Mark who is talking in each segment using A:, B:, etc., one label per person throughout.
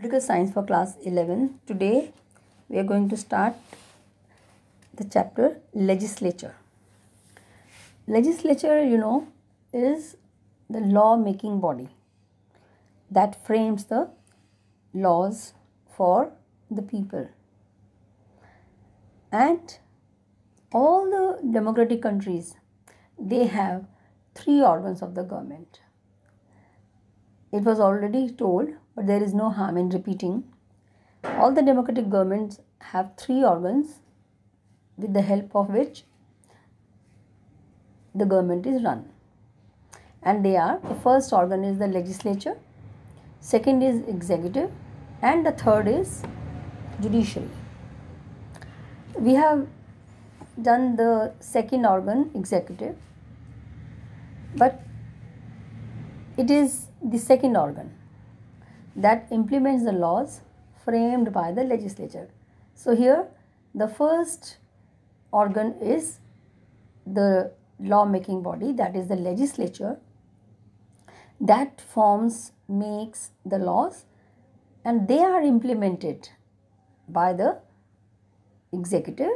A: Political Science for class 11. Today we are going to start the chapter Legislature. Legislature, you know, is the law making body that frames the laws for the people. And all the democratic countries, they have three organs of the government. It was already told but there is no harm in repeating. All the democratic governments have three organs with the help of which the government is run. And they are the first organ is the legislature, second is executive, and the third is judiciary. We have done the second organ, executive, but it is the second organ that implements the laws framed by the legislature. So here the first organ is the law making body that is the legislature that forms makes the laws and they are implemented by the executive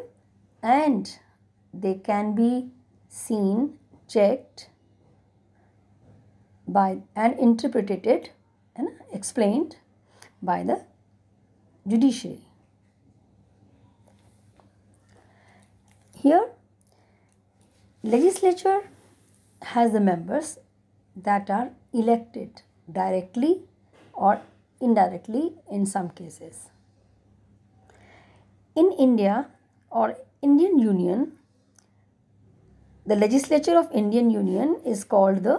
A: and they can be seen checked by and interpreted explained by the judiciary. Here, legislature has the members that are elected directly or indirectly in some cases. In India or Indian Union, the legislature of Indian Union is called the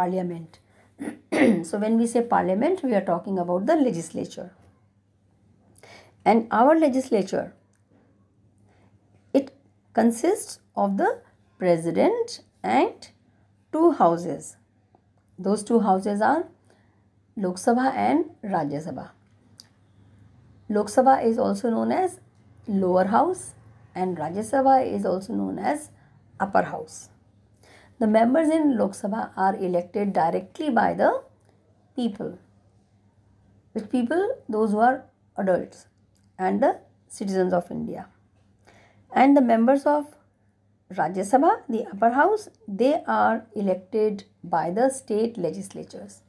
A: parliament so when we say parliament, we are talking about the legislature. And our legislature, it consists of the president and two houses. Those two houses are Lok Sabha and Rajya Sabha. Lok Sabha is also known as lower house and Rajya Sabha is also known as upper house. The members in Lok Sabha are elected directly by the people. Which people? Those who are adults and the citizens of India. And the members of Rajya Sabha, the upper house, they are elected by the state legislatures.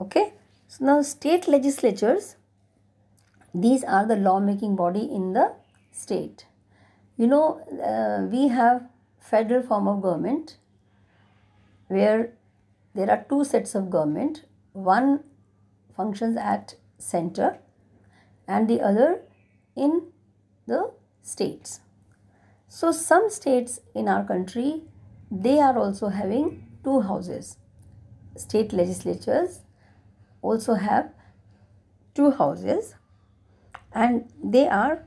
A: Okay, so now state legislatures, these are the law making body in the state. You know, uh, we have federal form of government where there are two sets of government one functions at center and the other in the states so some states in our country they are also having two houses state legislatures also have two houses and they are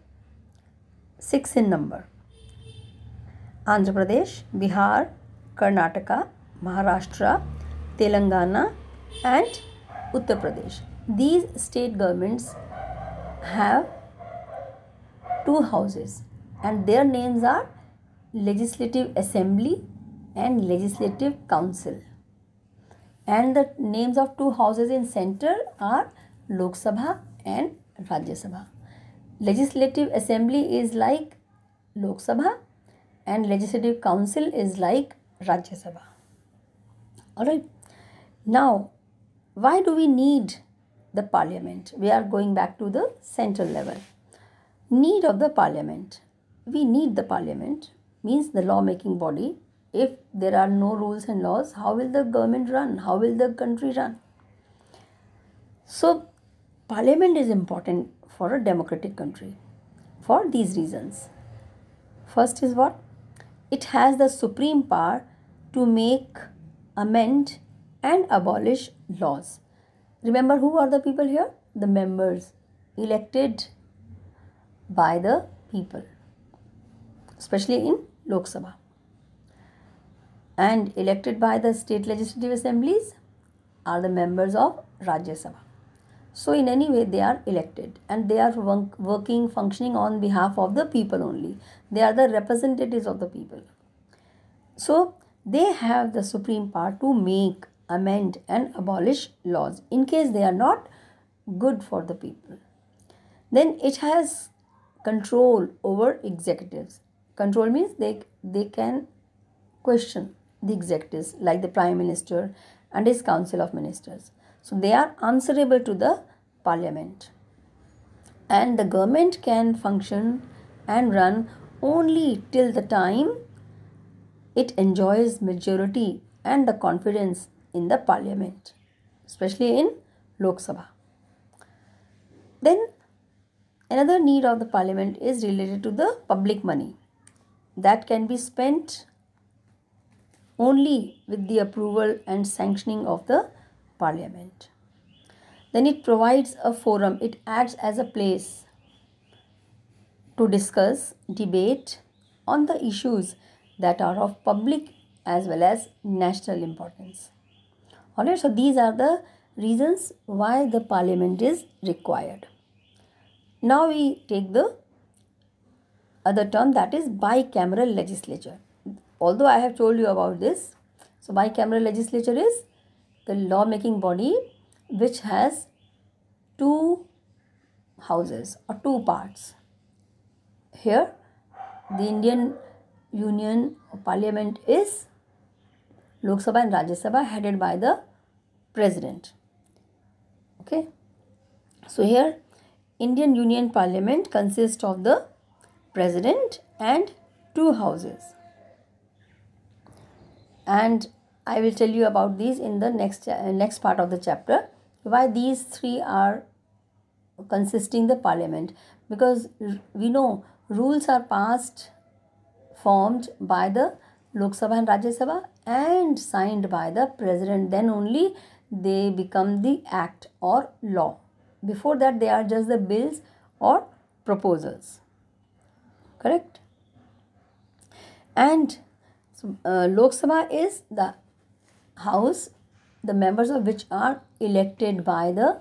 A: six in number Andhra Pradesh, Bihar, Karnataka, Maharashtra, Telangana, and Uttar Pradesh. These state governments have two houses and their names are Legislative Assembly and Legislative Council. And the names of two houses in center are Lok Sabha and Rajya Sabha. Legislative Assembly is like Lok Sabha and legislative council is like Rajya Sabha. Alright. Now, why do we need the parliament? We are going back to the central level. Need of the parliament. We need the parliament means the lawmaking body. If there are no rules and laws, how will the government run? How will the country run? So, parliament is important for a democratic country for these reasons. First is what? It has the supreme power to make, amend, and abolish laws. Remember who are the people here? The members elected by the people, especially in Lok Sabha, and elected by the state legislative assemblies are the members of Rajya Sabha. So in any way they are elected and they are working, functioning on behalf of the people only. They are the representatives of the people. So they have the supreme power to make, amend and abolish laws in case they are not good for the people. Then it has control over executives. Control means they, they can question the executives like the prime minister and his council of ministers. So they are answerable to the parliament. And the government can function and run only till the time it enjoys majority and the confidence in the parliament, especially in Lok Sabha. Then another need of the parliament is related to the public money that can be spent only with the approval and sanctioning of the parliament. Then it provides a forum, it acts as a place to discuss, debate on the issues that are of public as well as national importance. Alright, so these are the reasons why the parliament is required. Now we take the other term that is bicameral legislature. Although I have told you about this, so bicameral legislature is the law making body which has two houses or two parts here the indian union parliament is lok sabha and rajya sabha headed by the president okay so here indian union parliament consists of the president and two houses and I will tell you about these in the next uh, next part of the chapter. Why these three are consisting the parliament? Because we know rules are passed, formed by the Lok Sabha and Rajya Sabha and signed by the president. Then only they become the act or law. Before that, they are just the bills or proposals. Correct? And uh, Lok Sabha is the house the members of which are elected by the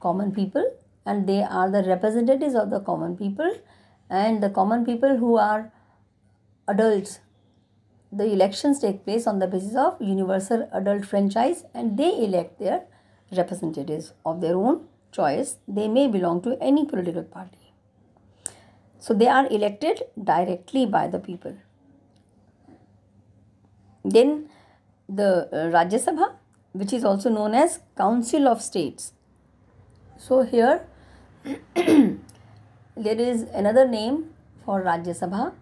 A: common people and they are the representatives of the common people and the common people who are adults the elections take place on the basis of universal adult franchise and they elect their representatives of their own choice they may belong to any political party so they are elected directly by the people then the uh, Rajya Sabha, which is also known as Council of States. So here there is another name for Rajya Sabha,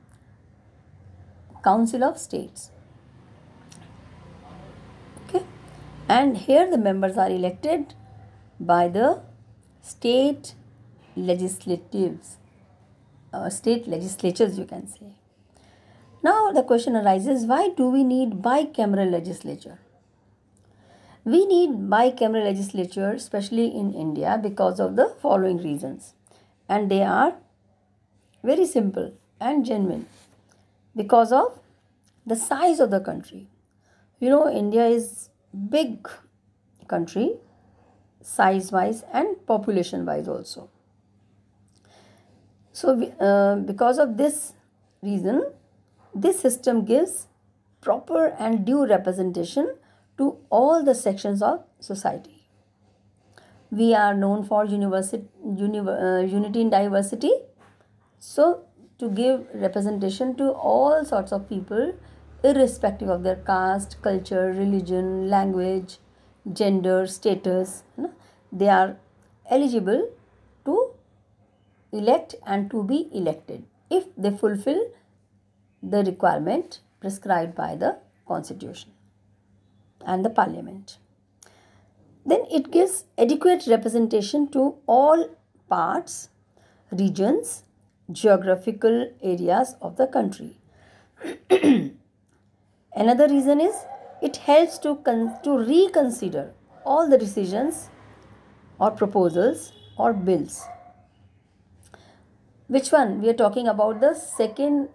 A: Council of States. Okay, and here the members are elected by the state legislatives, uh, state legislatures, you can say. Now the question arises why do we need bicameral legislature? We need bicameral legislature especially in India because of the following reasons and they are very simple and genuine because of the size of the country. You know India is big country size wise and population wise also so uh, because of this reason this system gives proper and due representation to all the sections of society. We are known for university, uni, uh, unity in diversity. So, to give representation to all sorts of people, irrespective of their caste, culture, religion, language, gender, status, you know, they are eligible to elect and to be elected if they fulfill the requirement prescribed by the constitution and the parliament. Then it gives adequate representation to all parts, regions, geographical areas of the country. Another reason is it helps to, to reconsider all the decisions or proposals or bills. Which one? We are talking about the second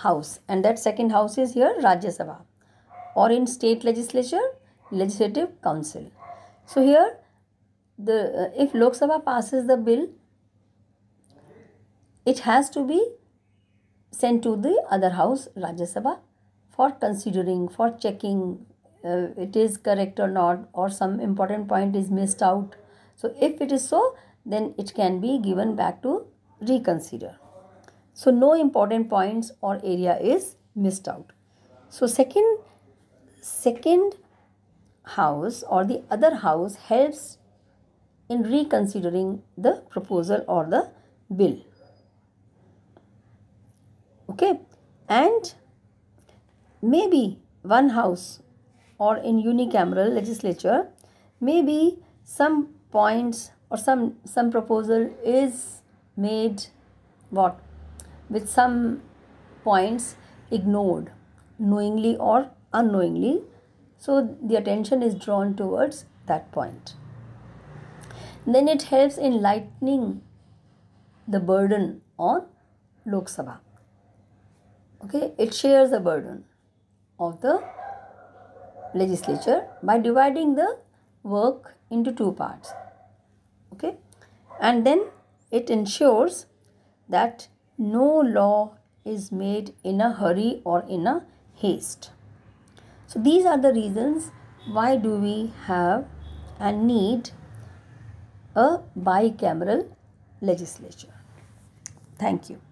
A: house and that second house is here Rajya Sabha or in state legislature legislative council so here the uh, if Lok Sabha passes the bill it has to be sent to the other house Rajya Sabha for considering for checking uh, it is correct or not or some important point is missed out so if it is so then it can be given back to reconsider so no important points or area is missed out. So second, second house or the other house helps in reconsidering the proposal or the bill. Okay. And maybe one house or in unicameral legislature, maybe some points or some, some proposal is made what with some points ignored knowingly or unknowingly. So the attention is drawn towards that point. Then it helps in lightening the burden on Lok Sabha. Okay, it shares the burden of the legislature by dividing the work into two parts. Okay, and then it ensures that no law is made in a hurry or in a haste. So these are the reasons why do we have and need a bicameral legislature. Thank you.